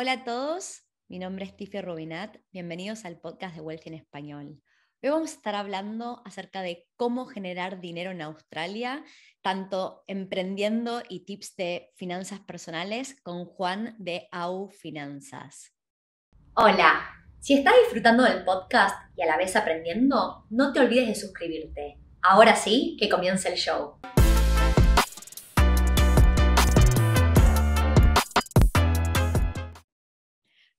Hola a todos, mi nombre es Tiffy Rubinat, bienvenidos al podcast de Wealth en Español. Hoy vamos a estar hablando acerca de cómo generar dinero en Australia, tanto emprendiendo y tips de finanzas personales con Juan de AU Finanzas. Hola, si estás disfrutando del podcast y a la vez aprendiendo, no te olvides de suscribirte. Ahora sí, que comience el show.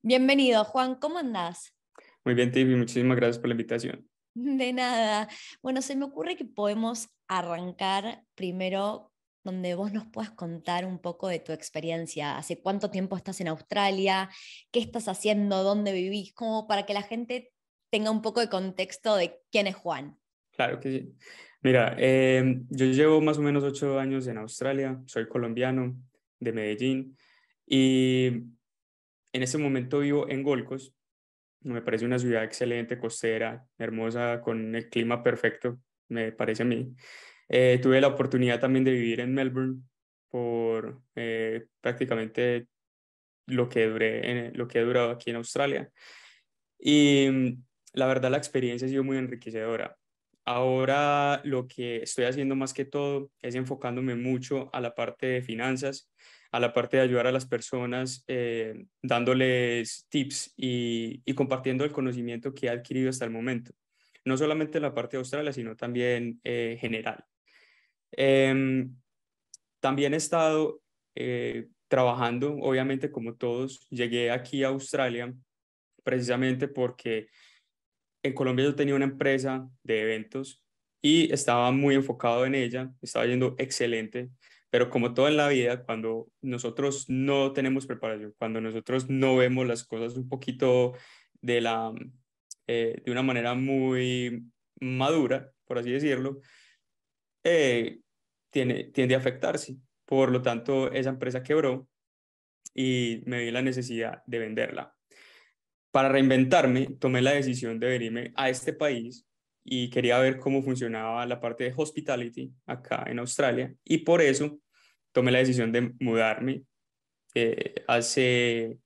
Bienvenido, Juan, ¿cómo andás? Muy bien, Tibi, muchísimas gracias por la invitación. De nada. Bueno, se me ocurre que podemos arrancar primero donde vos nos puedas contar un poco de tu experiencia. ¿Hace cuánto tiempo estás en Australia? ¿Qué estás haciendo? ¿Dónde vivís? Como para que la gente tenga un poco de contexto de quién es Juan. Claro que sí. Mira, em, yo llevo más o menos ocho años en Australia, soy colombiano de Medellín y en ese momento vivo en Golcos. Me parece una ciudad excelente, costera, hermosa, con el clima perfecto, me parece a mí. Eh, tuve la oportunidad también de vivir en Melbourne por eh, prácticamente lo que, duré lo que he durado aquí en Australia. Y mm, la verdad la experiencia ha sido muy enriquecedora. Ahora lo que estoy haciendo más que todo es enfocándome mucho a la parte de finanzas a la parte de ayudar a las personas, eh, dándoles tips y, compartiendo el conocimiento que he adquirido hasta el momento. No solamente en la parte de Australia, sino también eh, general. Em, también he estado eh, trabajando, obviamente como todos, llegué aquí a Australia precisamente porque en Colombia yo tenía una empresa de eventos y estaba muy enfocado en ella, estaba yendo excelente. Pero como todo en la vida, cuando nosotros no tenemos preparación, cuando nosotros no vemos las cosas un poquito de, la, eh, de una manera muy madura, por así decirlo, eh, tiene, tiende a afectarse. Por lo tanto, esa empresa quebró y me vi la necesidad de venderla. Para reinventarme, tomé la decisión de venirme a este país y quería ver cómo funcionaba la parte de hospitality acá en Australia y por eso tomé la decisión de mudarme eh, hace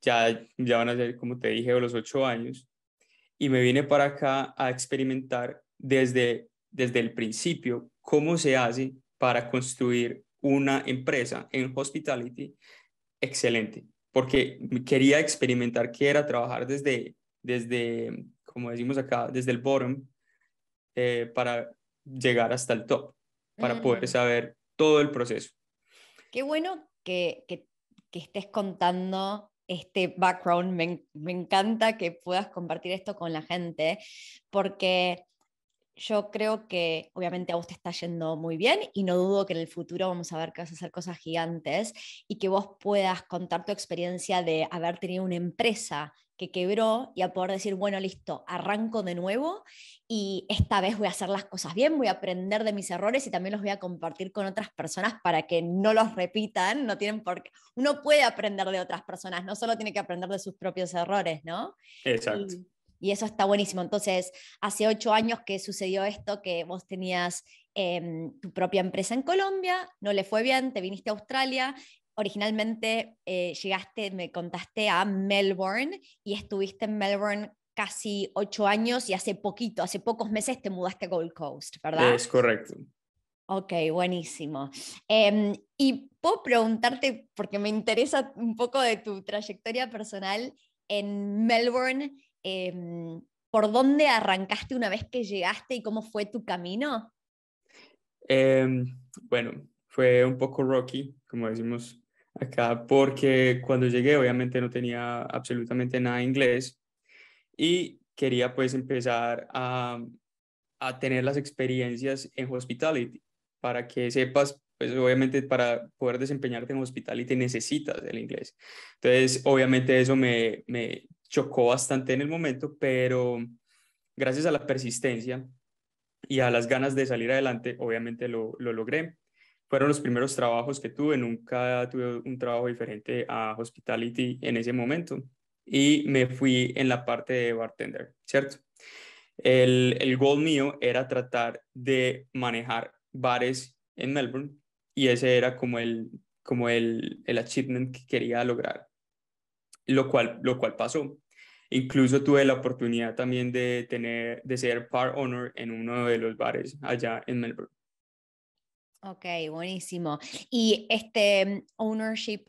ya, ya van a ser, como te dije, los ocho años y me vine para acá a experimentar desde, desde el principio cómo se hace para construir una empresa en hospitality excelente, porque quería experimentar qué era trabajar desde, desde como decimos acá, desde el bottom eh, para llegar hasta el top, para poder saber todo el proceso. Qué bueno que, estés contando este background. Me, me, encanta que puedas compartir esto con la gente, porque yo creo que obviamente a vos te está yendo muy bien y no dudo que en el futuro vamos a ver que vas a hacer cosas gigantes y que vos puedas contar tu experiencia de haber tenido una empresa que quebró y a poder decir, bueno, listo, arranco de nuevo y esta vez voy a hacer las cosas bien, voy a aprender de mis errores y también los voy a compartir con otras personas para que no los repitan, no tienen por qué. uno puede aprender de otras personas, no solo tiene que aprender de sus propios errores, ¿no? Exacto. Y eso está buenísimo. Entonces, hace ocho años que sucedió esto, que vos tenías em, tu propia empresa en Colombia, no le fue bien, te viniste a Australia. Originalmente eh, llegaste, me contaste a Melbourne y estuviste en Melbourne casi ocho años y hace poquito, hace pocos meses te mudaste a Gold Coast, ¿verdad? Es correcto. Ok, buenísimo. Em, y puedo preguntarte, porque me interesa un poco de tu trayectoria personal en Melbourne Em, por dónde arrancaste una vez que llegaste y cómo fue tu camino? Em, bueno, fue un poco rocky, como decimos acá, porque cuando llegué obviamente no tenía absolutamente nada inglés y quería pues empezar a, a tener las experiencias en hospitality para que sepas pues obviamente para poder desempeñarte en hospitality necesitas el inglés. Entonces, obviamente eso me, me, chocó bastante en el momento, pero gracias a la persistencia y a las ganas de salir adelante, obviamente lo, logré. Fueron los primeros trabajos que tuve, nunca tuve un trabajo diferente a hospitality en ese momento y me fui en la parte de bartender, ¿cierto? El, el goal mío era tratar de manejar bares en Melbourne y ese era como el, como el, el achievement que quería lograr lo cual, lo cual pasó. Incluso tuve la oportunidad también de, tener, de ser part owner en uno de los bares allá en Melbourne. Ok, buenísimo. ¿Y este ownership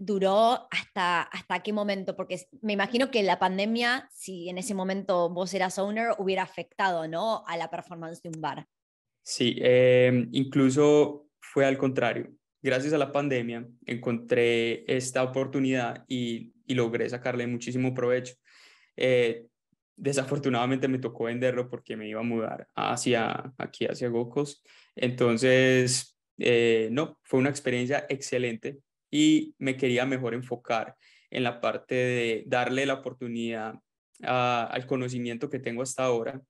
duró hasta, hasta qué momento? Porque me imagino que la pandemia, si en ese momento vos eras owner, hubiera afectado ¿no? a la performance de un bar. Sí, em, incluso fue al contrario gracias a la pandemia encontré esta oportunidad y, logré sacarle muchísimo provecho. Eh, desafortunadamente me tocó venderlo porque me iba a mudar hacia aquí, hacia Gocos. Entonces, eh, no, fue una experiencia excelente y me quería mejor enfocar en la parte de darle la oportunidad al conocimiento que tengo hasta ahora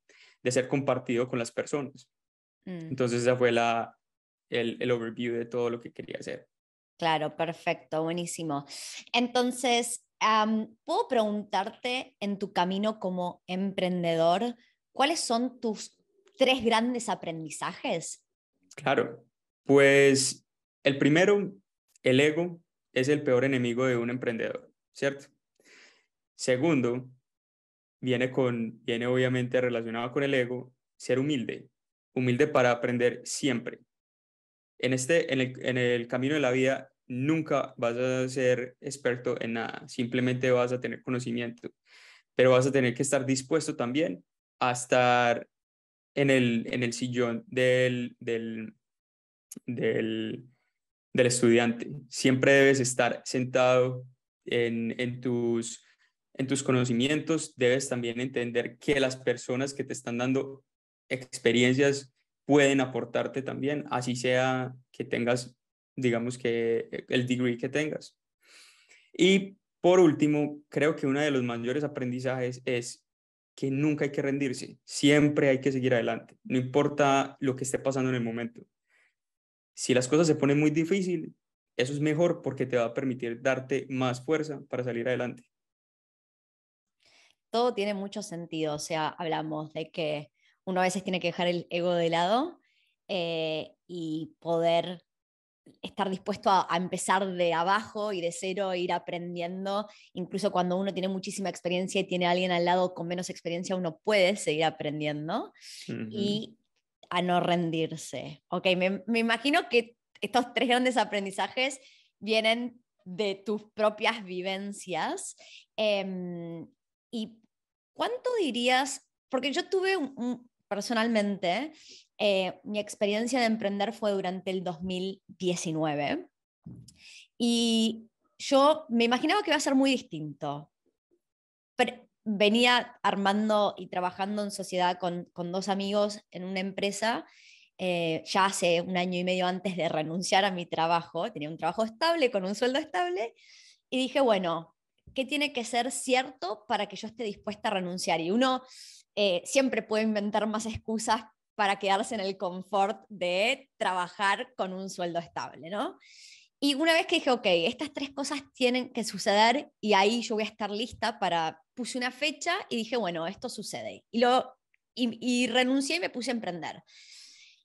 de ser compartido con las personas. Mm. Entonces, esa fue la, el, overview de todo lo que quería hacer. Claro, perfecto, buenísimo. Entonces, ¿puedo preguntarte en tu camino como emprendedor, cuáles son tus tres grandes aprendizajes? Claro, pues el primero, el ego es el peor enemigo de un emprendedor, ¿cierto? Segundo, viene, con, viene obviamente relacionado con el ego, ser humilde, humilde para aprender siempre en, este, en, el, en el camino de la vida nunca vas a ser experto en nada, simplemente vas a tener conocimiento, pero vas a tener que estar dispuesto también a estar en el, en el sillón del, del, del, del estudiante. Siempre debes estar sentado en, en, tus, en tus conocimientos, debes también entender que las personas que te están dando experiencias pueden aportarte también, así sea que tengas, digamos que eh, el degree que tengas. Y por último, creo que uno de los mayores aprendizajes es que nunca hay que rendirse, siempre hay que seguir adelante, no importa lo que esté pasando en el momento. Si las cosas se ponen muy difíciles, eso es mejor porque te va a permitir darte más fuerza para salir adelante. Todo tiene mucho sentido, o sea, hablamos de que uno a veces tiene que dejar el ego de lado eh, y poder estar dispuesto a, empezar de abajo y de cero, ir aprendiendo. Incluso cuando uno tiene muchísima experiencia y tiene a alguien al lado con menos experiencia, uno puede seguir aprendiendo y a no rendirse. Ok, me, imagino que estos tres grandes aprendizajes vienen de tus propias vivencias. Em, ¿Y cuánto dirías? Porque yo tuve un personalmente, eh, mi experiencia de emprender fue durante el 2019 y yo me imaginaba que iba a ser muy distinto. Pero venía armando y trabajando en sociedad con, dos amigos en una empresa eh, ya hace un año y medio antes de renunciar a mi trabajo. Tenía un trabajo estable, con un sueldo estable. Y dije, bueno, ¿qué tiene que ser cierto para que yo esté dispuesta a renunciar? Y uno eh, siempre puedo inventar más excusas para quedarse en el confort de trabajar con un sueldo estable, ¿no? Y una vez que dije, ok, estas tres cosas tienen que suceder y ahí yo voy a estar lista para, puse una fecha y dije, bueno, esto sucede. Y, lo, y renuncié y me puse a emprender.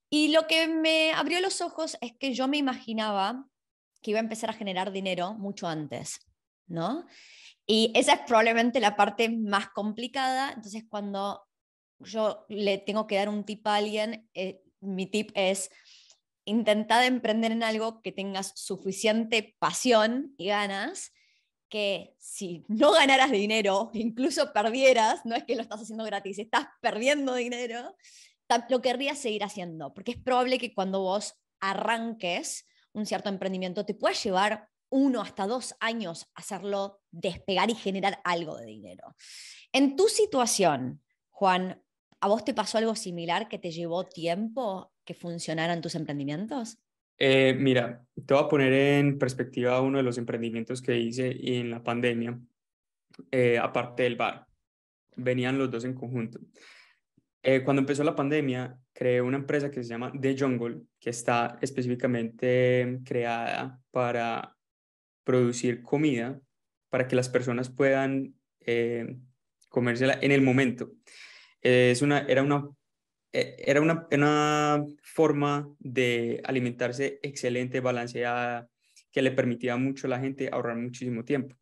Y lo que me abrió los ojos es que yo me imaginaba que iba a empezar a generar dinero mucho antes, ¿no? Y esa es probablemente la parte más complicada. Entonces, cuando yo le tengo que dar un tip a alguien, eh, mi tip es intentar emprender en algo que tengas suficiente pasión y ganas, que si no ganaras dinero, incluso perdieras, no es que lo estás haciendo gratis, estás perdiendo dinero, lo querrías seguir haciendo, porque es probable que cuando vos arranques un cierto emprendimiento te pueda llevar uno hasta dos años hacerlo despegar y generar algo de dinero. En tu situación, Juan, ¿a vos te pasó algo similar que te llevó tiempo que funcionaran tus emprendimientos? Eh, mira, te voy a poner en perspectiva uno de los emprendimientos que hice en la pandemia, eh, aparte del bar. Venían los dos en conjunto. Eh, cuando empezó la pandemia, creé una empresa que se llama The Jungle, que está específicamente creada para producir comida para que las personas puedan eh, comérsela en el momento. es una, era una, eh, era una, una, forma de alimentarse excelente, balanceada, que le permitía mucho a la gente ahorrar muchísimo tiempo.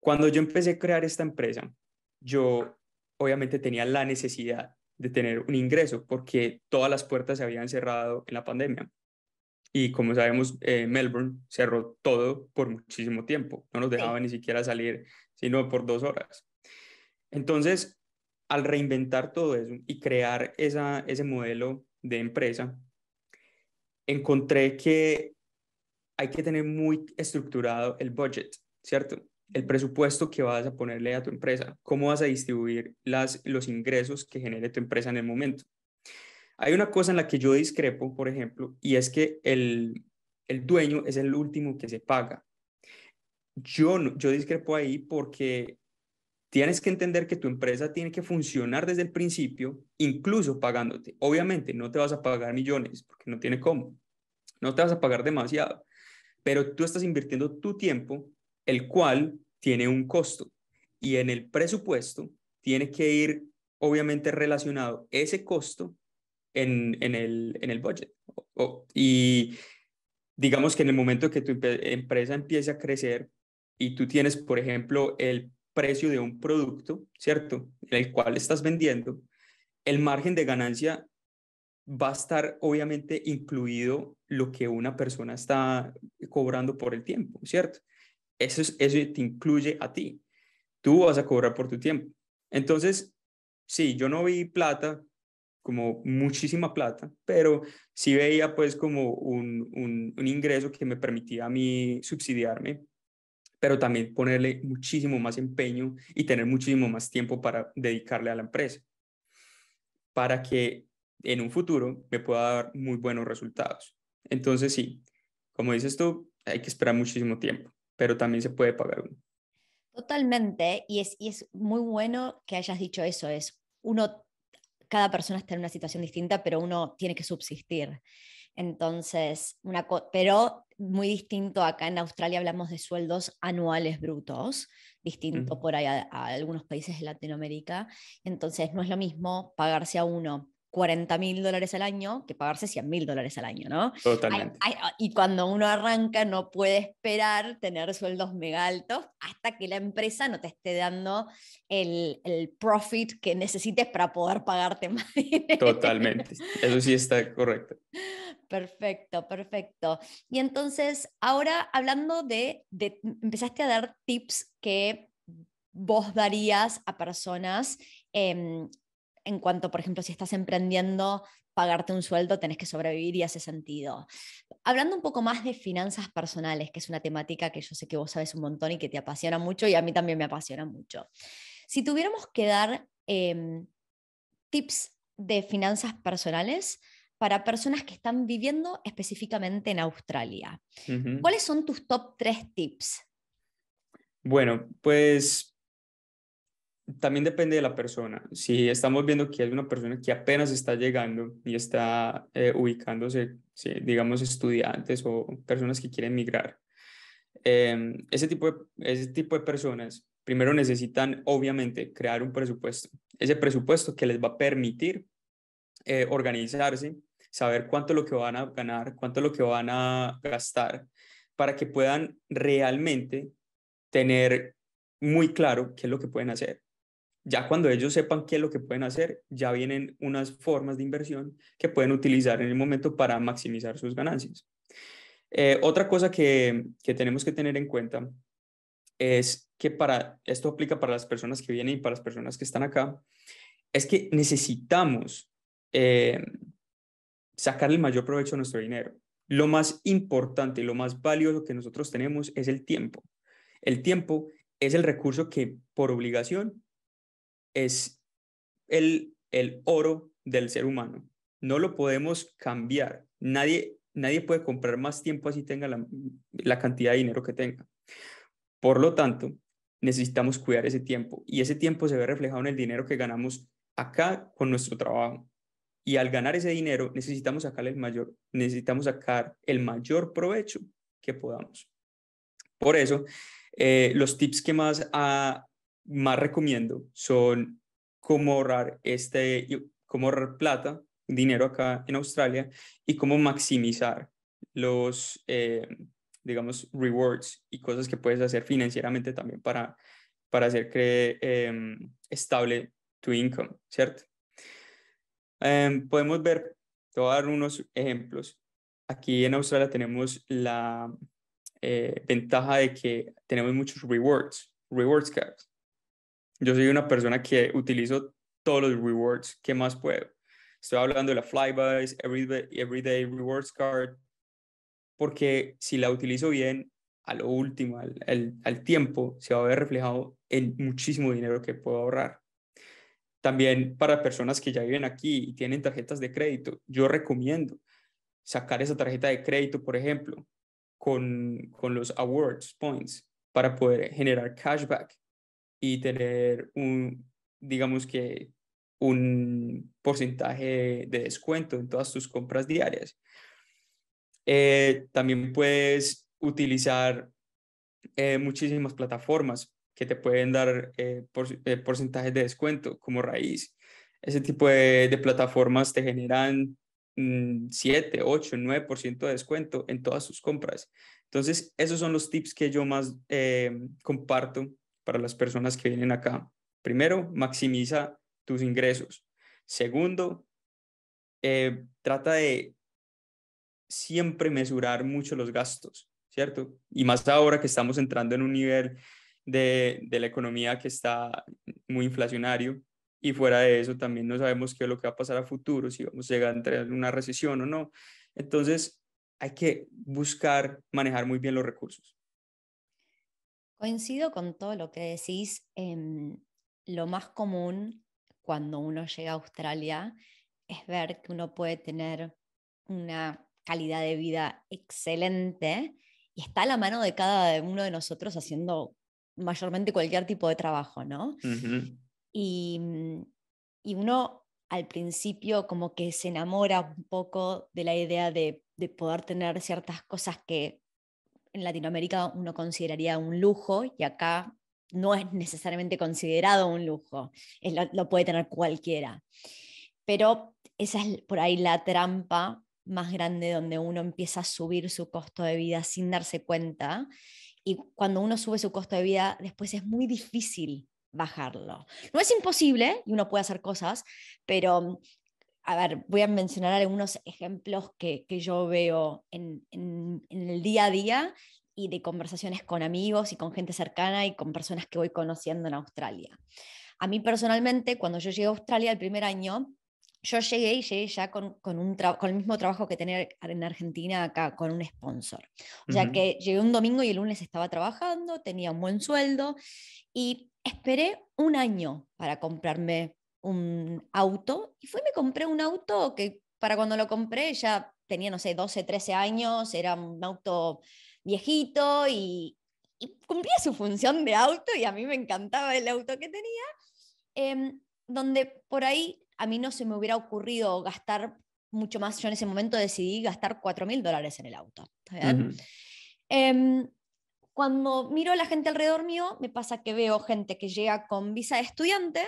Cuando yo empecé a crear esta empresa, yo obviamente tenía la necesidad de tener un ingreso porque todas las puertas se habían cerrado en la pandemia y como sabemos, eh, Melbourne cerró todo por muchísimo tiempo, no nos dejaba ni siquiera salir, sino por dos horas. Entonces, al reinventar todo eso y crear ese modelo de empresa, encontré que hay que tener muy estructurado el budget, ¿cierto? El presupuesto que vas a ponerle a tu empresa, cómo vas a distribuir las, los ingresos que genere tu empresa en el momento. Hay una cosa en la que yo discrepo, por ejemplo, y es que el, dueño es el último que se paga. Yo, yo discrepo ahí porque tienes que entender que tu empresa tiene que funcionar desde el principio, incluso pagándote. Obviamente, no te vas a pagar millones porque no tiene cómo. No te vas a pagar demasiado, pero tú estás invirtiendo tu tiempo, el cual tiene un costo. Y en el presupuesto tiene que ir, obviamente, relacionado ese costo en, el, en el budget. y digamos que en el momento que tu empresa empiece a crecer y tú tienes, por ejemplo, el precio de un producto, ¿cierto? En el cual estás vendiendo, el margen de ganancia va a estar obviamente incluido lo que una persona está cobrando por el tiempo, ¿cierto? Eso, es, eso te incluye a ti. Tú vas a cobrar por tu tiempo. Entonces, si yo no vi plata, como muchísima plata, pero sí veía pues como un, ingreso que me permitía a mí subsidiarme pero también ponerle muchísimo más empeño y tener muchísimo más tiempo para dedicarle a la empresa, para que en un futuro me pueda dar muy buenos resultados. Entonces sí, como dices tú, hay que esperar muchísimo tiempo, pero también se puede pagar uno. Totalmente, y es, y es muy bueno que hayas dicho eso, es uno cada persona está en una situación distinta, pero uno tiene que subsistir. Entonces, una pero muy distinto acá en Australia hablamos de sueldos anuales brutos, distinto por ahí a, algunos países de Latinoamérica. Entonces, no es lo mismo pagarse a uno 40 mil dólares al año que pagarse 100 mil dólares al año, ¿no? Totalmente. Ah, y cuando uno arranca no puede esperar tener sueldos mega altos hasta que la empresa no te esté dando el, profit que necesites para poder pagarte más. Totalmente, eso sí está correcto. Perfecto, perfecto. Y entonces, ahora hablando de, empezaste a dar tips que vos darías a personas em, en cuanto, por ejemplo, si estás emprendiendo, pagarte un sueldo, tenés que sobrevivir y hace sentido. Hablando un poco más de finanzas personales, que es una temática que yo sé que vos sabes un montón y que te apasiona mucho y a mí también me apasiona mucho. Si tuviéramos que dar em, tips de finanzas personales para personas que están viviendo específicamente en Australia, ¿cuáles son tus top tres tips? Bueno, pues también depende de la persona. Si estamos viendo que hay una persona que apenas está llegando y está eh, ubicándose, digamos, estudiantes o personas que quieren migrar, em, ese, tipo de, ese tipo de personas primero necesitan, obviamente, crear un presupuesto. Ese presupuesto que les va a permitir eh, organizarse, saber cuánto lo que van a ganar, cuánto lo que van a gastar, para que puedan realmente tener muy claro qué es lo que pueden hacer ya cuando ellos sepan qué es lo que pueden hacer, ya vienen unas formas de inversión que pueden utilizar en el momento para maximizar sus ganancias. Eh, otra cosa que, tenemos que tener en cuenta es que para, esto aplica para las personas que vienen y para las personas que están acá, es que necesitamos sacarle eh, sacar el mayor provecho a nuestro dinero. Lo más importante, lo más valioso que nosotros tenemos es el tiempo. El tiempo es el recurso que por obligación es el, el oro del ser humano. No lo podemos cambiar. Nadie, nadie puede comprar más tiempo así tenga la, cantidad de dinero que tenga. Por lo tanto, necesitamos cuidar ese tiempo y ese tiempo se ve reflejado en el dinero que ganamos acá con nuestro trabajo. Y al ganar ese dinero necesitamos sacar el mayor, necesitamos sacar el mayor provecho que podamos. Por eso, eh, los tips que más ha, más recomiendo son cómo ahorrar, este, cómo ahorrar plata, dinero acá en Australia y cómo maximizar los, eh, digamos, rewards y cosas que puedes hacer financieramente también para, para hacer que em, estable tu income, ¿cierto? Em, podemos ver, te voy a dar unos ejemplos. Aquí en Australia tenemos la eh, ventaja de que tenemos muchos rewards, rewards cards. Yo soy una persona que utilizo todos los rewards que más puedo. Estoy hablando de la Flybys, Everyday, Rewards Card, porque si la utilizo bien, a lo último, al, al, tiempo, se va a ver reflejado en muchísimo dinero que puedo ahorrar. También para personas que ya viven aquí y tienen tarjetas de crédito, yo recomiendo sacar esa tarjeta de crédito, por ejemplo, con, con los awards points para poder generar cashback y tener un, digamos que, un porcentaje de descuento en todas tus compras diarias. Eh, también puedes utilizar eh, muchísimas plataformas que te pueden dar eh, porcentajes de descuento como raíz. Ese tipo de, plataformas te generan 7, 8, 9% de descuento en todas tus compras. Entonces, esos son los tips que yo más comparto para las personas que vienen acá. Primero, maximiza tus ingresos. Segundo, eh, trata de siempre mesurar mucho los gastos, ¿cierto? Y más ahora que estamos entrando en un nivel de, la economía que está muy inflacionario y fuera de eso también no sabemos qué es lo que va a pasar a futuro, si vamos a llegar a entrar una recesión o no. Entonces, hay que buscar manejar muy bien los recursos. Coincido con todo lo que decís. Em, lo más común cuando uno llega a Australia es ver que uno puede tener una calidad de vida excelente y está a la mano de cada uno de nosotros haciendo mayormente cualquier tipo de trabajo, ¿no? y, mm, y, uno al principio como que se enamora un poco de la idea de, de poder tener ciertas cosas que en Latinoamérica uno consideraría un lujo y acá no es necesariamente considerado un lujo, lo, lo, puede tener cualquiera. Pero esa es por ahí la trampa más grande donde uno empieza a subir su costo de vida sin darse cuenta. Y cuando uno sube su costo de vida, después es muy difícil bajarlo. No es imposible y uno puede hacer cosas, pero a ver, voy a mencionar algunos ejemplos que, que yo veo en, en, el día a día y de conversaciones con amigos y con gente cercana y con personas que voy conociendo en Australia. A mí personalmente, cuando yo llegué a Australia el primer año, yo llegué y llegué ya con, con, un con el mismo trabajo que tenía en Argentina acá, con un sponsor. O sea que llegué un domingo y el lunes estaba trabajando, tenía un buen sueldo y esperé un año para comprarme un auto y fue me compré un auto que para cuando lo compré ya tenía, no sé, 12, 13 años, era un auto viejito y, cumplía su función de auto y a mí me encantaba el auto que tenía, em, donde por ahí a mí no se me hubiera ocurrido gastar mucho más, yo en ese momento decidí gastar 4 mil dólares en el auto. Em, cuando miro a la gente alrededor mío, me pasa que veo gente que llega con visa de estudiante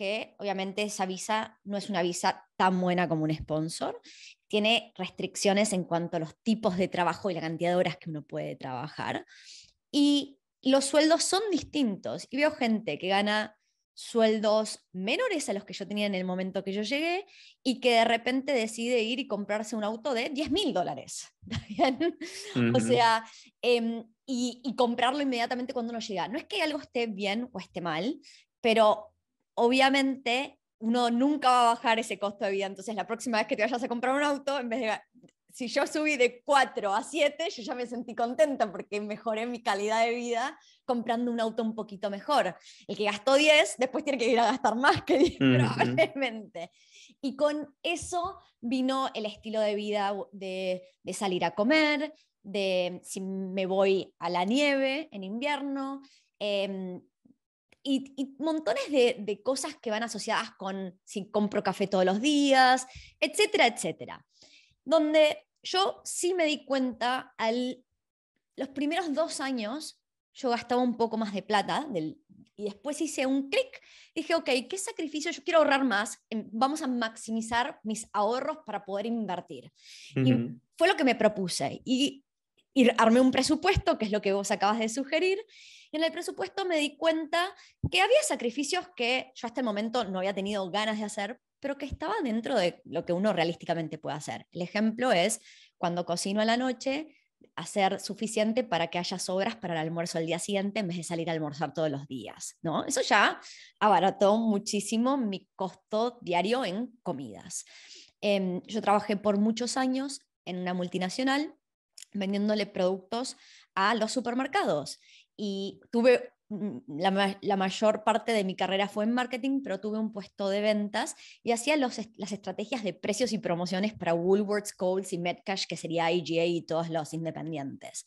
que obviamente esa visa no es una visa tan buena como un sponsor. Tiene restricciones en cuanto a los tipos de trabajo y la cantidad de horas que uno puede trabajar. Y los sueldos son distintos. Y veo gente que gana sueldos menores a los que yo tenía en el momento que yo llegué y que de repente decide ir y comprarse un auto de 10 mil dólares. O sea, em, y, y, comprarlo inmediatamente cuando uno llega. No es que algo esté bien o esté mal, pero obviamente uno nunca va a bajar ese costo de vida. Entonces, la próxima vez que te vayas a comprar un auto, en vez de... Si yo subí de 4 a 7, yo ya me sentí contenta porque mejoré mi calidad de vida comprando un auto un poquito mejor. El que gastó 10, después tiene que ir a gastar más que 10, probablemente. Y con eso vino el estilo de vida de, salir a comer, de si me voy a la nieve en invierno, em, y, montones de, cosas que van asociadas con si compro café todos los días, etcétera, etcétera. Donde yo sí me di cuenta al los primeros dos años yo gastaba un poco más de plata del, y después hice un clic. Dije, ok, ¿qué sacrificio? Yo quiero ahorrar más, em, vamos a maximizar mis ahorros para poder invertir. Y fue lo que me propuse. Y y armé un presupuesto, que es lo que vos acabas de sugerir, y en el presupuesto me di cuenta que había sacrificios que yo hasta el este momento no había tenido ganas de hacer, pero que estaba dentro de lo que uno realísticamente puede hacer. El ejemplo es cuando cocino a la noche, hacer suficiente para que haya sobras para el almuerzo el día siguiente en vez de salir a almorzar todos los días, ¿no? Eso ya abarató muchísimo mi costo diario en comidas. Em, yo trabajé por muchos años en una multinacional vendiéndole productos a los supermercados. Y tuve mm, la, mayor parte de mi carrera fue en marketing, pero tuve un puesto de ventas y hacía las estrategias de precios y promociones para Woolworths, Coles y Metcash, que sería IGA y todos los independientes.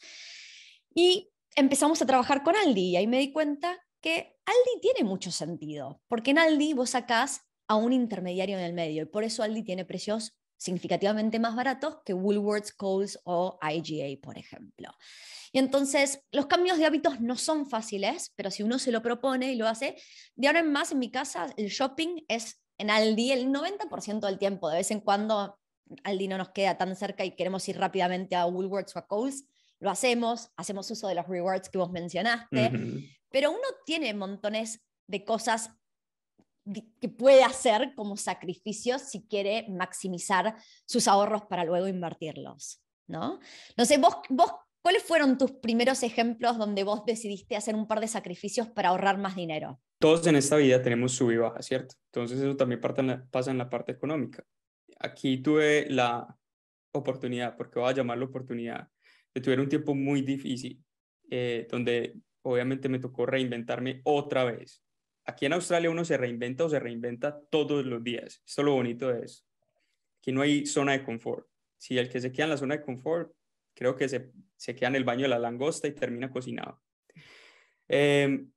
Y empezamos a trabajar con Aldi y ahí me di cuenta que Aldi tiene mucho sentido, porque en Aldi vos sacás a un intermediario en el medio y por eso Aldi tiene precios significativamente más baratos que Woolworths, Coles o IGA, por ejemplo. Y entonces, los cambios de hábitos no son fáciles, pero si uno se lo propone y lo hace, de ahora en más en mi casa el shopping es en Aldi el 90% del tiempo. De vez en cuando Aldi no nos queda tan cerca y queremos ir rápidamente a Woolworths o a Coles, lo hacemos, hacemos uso de los rewards que vos mencionaste, pero uno tiene montones de cosas que puede hacer como sacrificio si quiere maximizar sus ahorros para luego invertirlos. ¿no? no sé, vos, ¿cuáles fueron tus primeros ejemplos donde vos decidiste hacer un par de sacrificios para ahorrar más dinero? Todos en esta vida tenemos sub y baja, ¿cierto? Entonces eso también pasa en la parte económica. Aquí tuve la oportunidad, porque voy a llamar la oportunidad, de tener un tiempo muy difícil, eh, donde obviamente me tocó reinventarme otra vez aquí en Australia uno se reinventa o se reinventa todos los días. Esto es lo bonito de eso. no hay zona de confort. Si el que se queda en la zona de confort, creo que se, se queda en el baño de la langosta y termina cocinado. Em,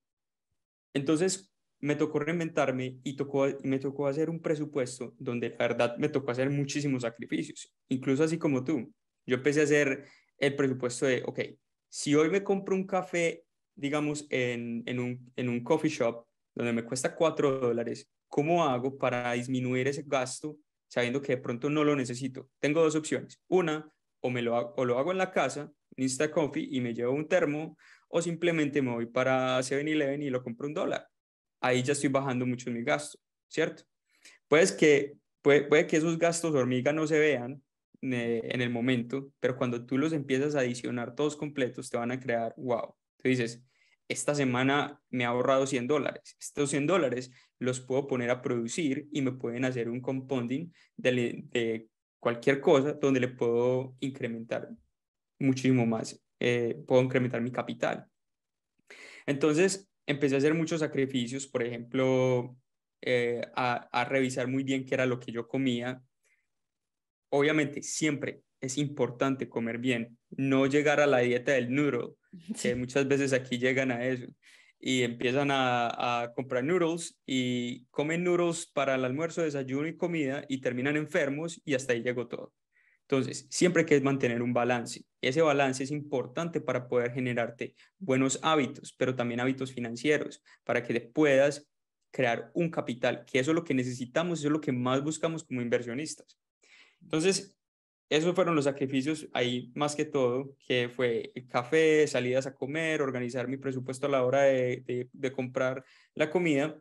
entonces, me tocó reinventarme y, tocó, me tocó hacer un presupuesto donde la verdad me tocó hacer muchísimos sacrificios, incluso así como tú. Yo empecé a hacer el presupuesto de, ok, si hoy me compro un café, digamos, en, en, un, en un coffee shop, donde me cuesta 4 dólares, ¿cómo hago para disminuir ese gasto sabiendo que de pronto no lo necesito? Tengo dos opciones. Una, o, me lo, hago, lo hago en la casa, en Insta Coffee, y me llevo un termo, o simplemente me voy para 7-Eleven y lo compro un dólar. Ahí ya estoy bajando mucho mi gasto, ¿cierto? Pues que, puede, que esos gastos hormiga no se vean eh, en el momento, pero cuando tú los empiezas a adicionar todos completos, te van a crear, wow. Tú dices, esta semana me ha ahorrado 100 dólares. Estos 100 dólares los puedo poner a producir y me pueden hacer un compounding de, cualquier cosa donde le puedo incrementar muchísimo más, eh, puedo incrementar mi capital. Entonces, empecé a hacer muchos sacrificios, por ejemplo, eh, a revisar muy bien qué era lo que yo comía. Obviamente, siempre es importante comer bien, no llegar a la dieta del noodle, muchas veces aquí llegan a eso y empiezan a, comprar noodles y comen noodles para el almuerzo, desayuno y comida y terminan enfermos y hasta ahí llegó todo. Entonces, siempre hay que mantener un balance. Ese balance es importante para poder generarte buenos hábitos, pero también hábitos financieros, para que te puedas crear un capital, que eso es lo que necesitamos, eso es lo que más buscamos como inversionistas. Entonces, esos fueron los sacrificios ahí más que todo, que fue café, salidas a comer, organizar mi presupuesto a la hora de, de, comprar la comida.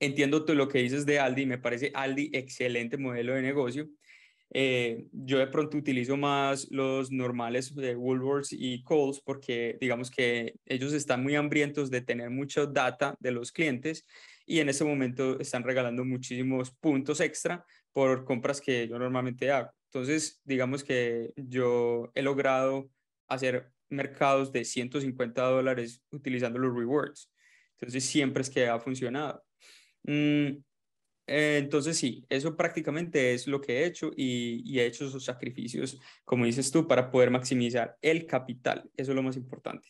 Entiendo todo lo que dices de Aldi, me parece Aldi excelente modelo de negocio. Eh, yo de pronto utilizo más los normales de Woolworths y Coles porque digamos que ellos están muy hambrientos de tener mucha data de los clientes y en ese momento están regalando muchísimos puntos extra por compras que yo normalmente hago. Entonces, digamos que yo he logrado hacer mercados de 150 dólares utilizando los rewards. Entonces, siempre es que ha funcionado. Mm, eh, entonces, sí, eso prácticamente es lo que he hecho y, he hecho esos sacrificios, como dices tú, para poder maximizar el capital. Eso es lo más importante.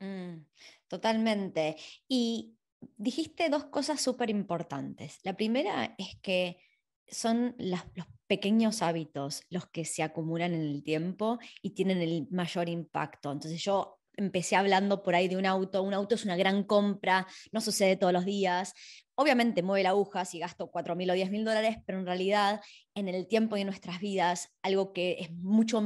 Mm, totalmente. Y dijiste dos cosas súper importantes. La primera es que son las, los pequeños hábitos los que se acumulan en el tiempo y tienen el mayor impacto. Entonces yo empecé hablando por ahí de un auto, un auto es una gran compra, no sucede todos los días, obviamente mueve la aguja si gasto 4 mil o 10 mil dólares, pero en realidad en el tiempo y en nuestras vidas algo que es mucho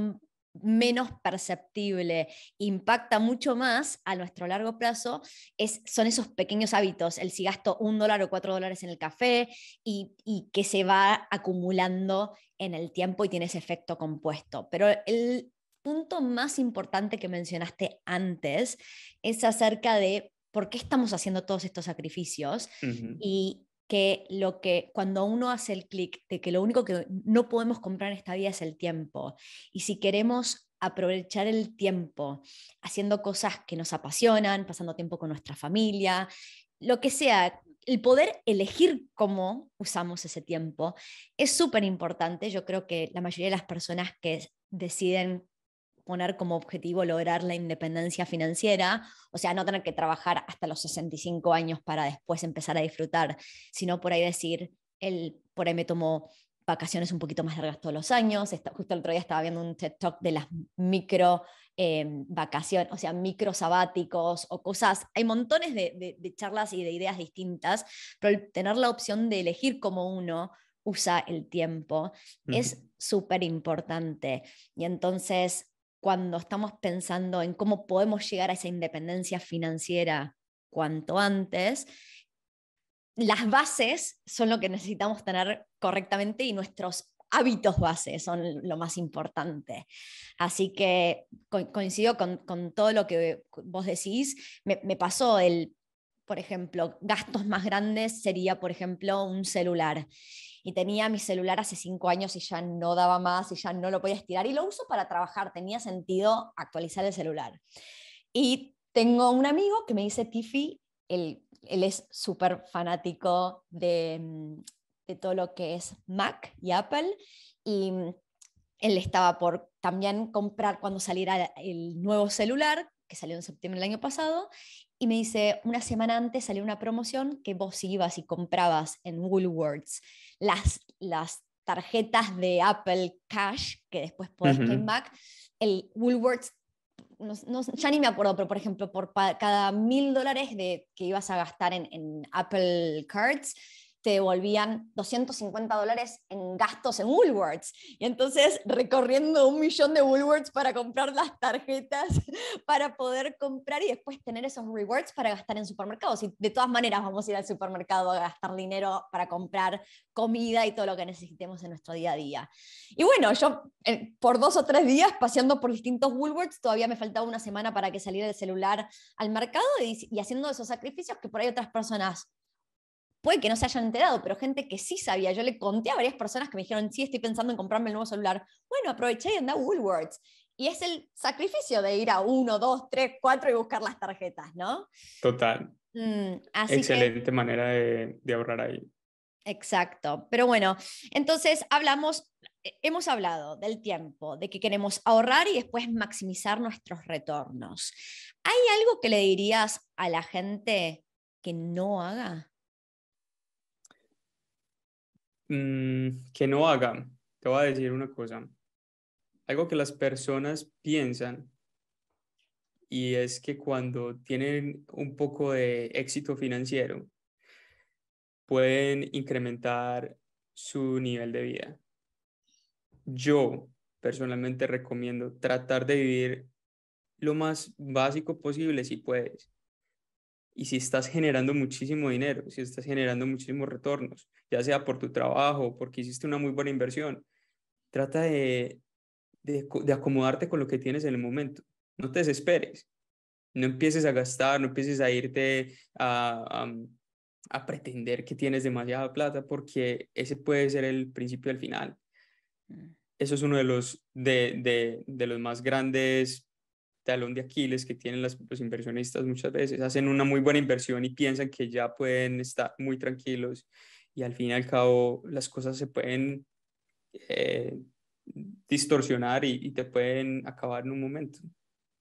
menos perceptible, impacta mucho más a nuestro largo plazo, es, son esos pequeños hábitos, el si gasto un dólar o cuatro dólares en el café y, que se va acumulando en el tiempo y tiene ese efecto compuesto. Pero el punto más importante que mencionaste antes es acerca de por qué estamos haciendo todos estos sacrificios y que lo que cuando uno hace el clic de que lo único que no podemos comprar en esta vida es el tiempo y si queremos aprovechar el tiempo haciendo cosas que nos apasionan, pasando tiempo con nuestra familia, lo que sea, el poder elegir cómo usamos ese tiempo es súper importante. Yo creo que la mayoría de las personas que deciden poner como objetivo lograr la independencia financiera, o sea, no tener que trabajar hasta los 65 años para después empezar a disfrutar, sino por ahí decir, el, por ahí me tomo vacaciones un poquito más largas todos los años. justo el otro día estaba viendo un TED Talk de las micro em, vacaciones, o sea, micro sabáticos o cosas. Hay montones de, charlas y de ideas distintas, pero tener la opción de elegir cómo uno usa el tiempo es súper importante. Y entonces, cuando estamos pensando en cómo podemos llegar a esa independencia financiera cuanto antes, las bases son lo que necesitamos tener correctamente y nuestros hábitos bases son lo más importante. Así que coincido con, todo lo que vos decís. me pasó el por ejemplo, gastos más grandes sería, por ejemplo, un celular. Y tenía mi celular hace cinco años y ya no daba más y ya no lo podía estirar y lo uso para trabajar. Tenía sentido actualizar el celular. Y tengo un amigo que me dice, Tiffy, él, es súper fanático de, mm, de todo lo que es Mac y Apple. Y él estaba por también comprar cuando saliera el nuevo celular, que salió en septiembre del año pasado, y me dice, una semana antes salió una promoción que vos ibas y comprabas en Woolworths las, las tarjetas de Apple Cash, que después podés uh back, el Woolworths, no, ya ni me acuerdo, pero por ejemplo, por cada mil dólares de, que ibas a gastar en, en Apple Cards, te devolvían 250 dólares en gastos en Woolworths. Y entonces recorriendo un millón de Woolworths para comprar las tarjetas, para poder comprar y después tener esos rewards para gastar en supermercados. Y de todas maneras vamos a ir al supermercado a gastar dinero para comprar comida y todo lo que necesitemos en nuestro día a día. Y bueno, yo eh, por dos o tres días paseando por distintos Woolworths, todavía me faltaba una semana para que saliera el celular al mercado y haciendo esos sacrificios que por ahí otras personas puede que no se hayan enterado, pero gente que sí sabía. Yo le conté a varias personas que me dijeron, sí, estoy pensando en comprarme el nuevo celular. Bueno, aproveché y da a Woolworths. Y es el sacrificio de ir a uno, dos, tres, cuatro y buscar las tarjetas, ¿no? Total. Mm, Excelente manera de ahorrar ahí. Exacto. Pero bueno, entonces hablamos, eh, hemos hablado del tiempo, de que queremos ahorrar y después maximizar nuestros retornos. ¿Hay algo que le dirías a la gente que no haga? Mm, que no hagan. te voy a decir una cosa, algo que las personas piensan y es que cuando tienen un poco de éxito financiero, pueden incrementar su nivel de vida. Yo personalmente recomiendo tratar de vivir lo más básico posible si puedes y si estás generando muchísimo dinero, si estás generando muchísimos retornos, ya sea por tu trabajo, porque hiciste una muy buena inversión, trata de, acomodarte con lo que tienes en el momento. No te desesperes. No empieces a gastar, no empieces a irte a, pretender que tienes demasiada plata, porque ese puede ser el principio del final. Mm. Eso es uno de los, de, de los más grandes talón de Aquiles que tienen las, los inversionistas muchas veces. Hacen una muy buena inversión y piensan que ya pueden estar muy tranquilos y al fin y al cabo las cosas se pueden eh, distorsionar y, te pueden acabar en un momento.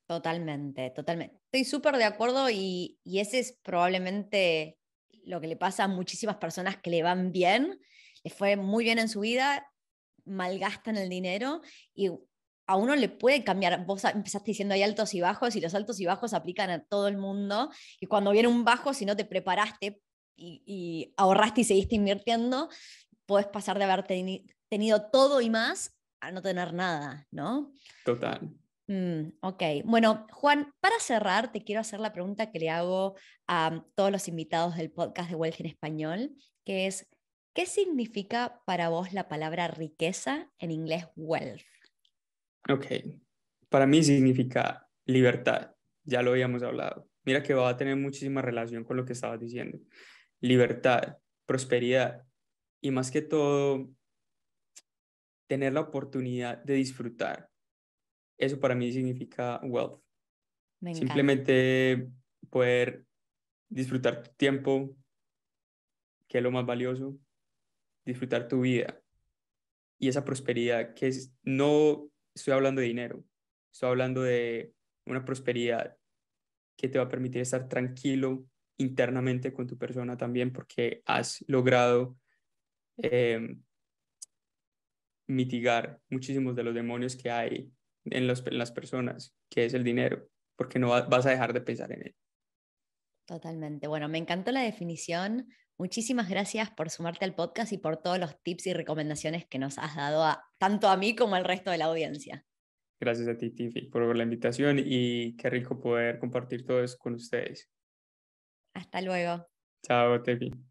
Totalmente, totalmente. Estoy súper de acuerdo y, y ese es probablemente lo que le pasa a muchísimas personas que le van bien, les fue muy bien en su vida, malgastan el dinero y a uno le puede cambiar. Vos empezaste diciendo hay altos y bajos y los altos y bajos aplican a todo el mundo. Y cuando viene un bajo, si no te preparaste y, ahorraste y seguiste invirtiendo, puedes pasar de haber tenido todo y más a no tener nada, ¿no? Total. Mm, ok, bueno, Juan, para cerrar, te quiero hacer la pregunta que le hago a todos los invitados del podcast de Wealth en Español, que es, ¿qué significa para vos la palabra riqueza en inglés wealth? Ok, para mí significa libertad, ya lo habíamos hablado. Mira que va a tener muchísima relación con lo que estabas diciendo. Libertad, prosperidad y más que todo, tener la oportunidad de disfrutar. Eso para mí significa wealth. Simplemente poder disfrutar tu tiempo, que es lo más valioso, disfrutar tu vida y esa prosperidad que es, no estoy hablando de dinero, estoy hablando de una prosperidad que te va a permitir estar tranquilo internamente con tu persona también porque has logrado em, mitigar muchísimos de los demonios que hay en, las personas, que es el dinero, porque no vas a dejar de pensar en él. Totalmente. Bueno, me encantó la definición. Muchísimas gracias por sumarte al podcast y por todos los tips y recomendaciones que nos has dado a, tanto a mí como al resto de la audiencia. Gracias a ti, Tiffy, por la invitación y qué rico poder compartir todo eso con ustedes. Hasta luego. Chao, Tiffy.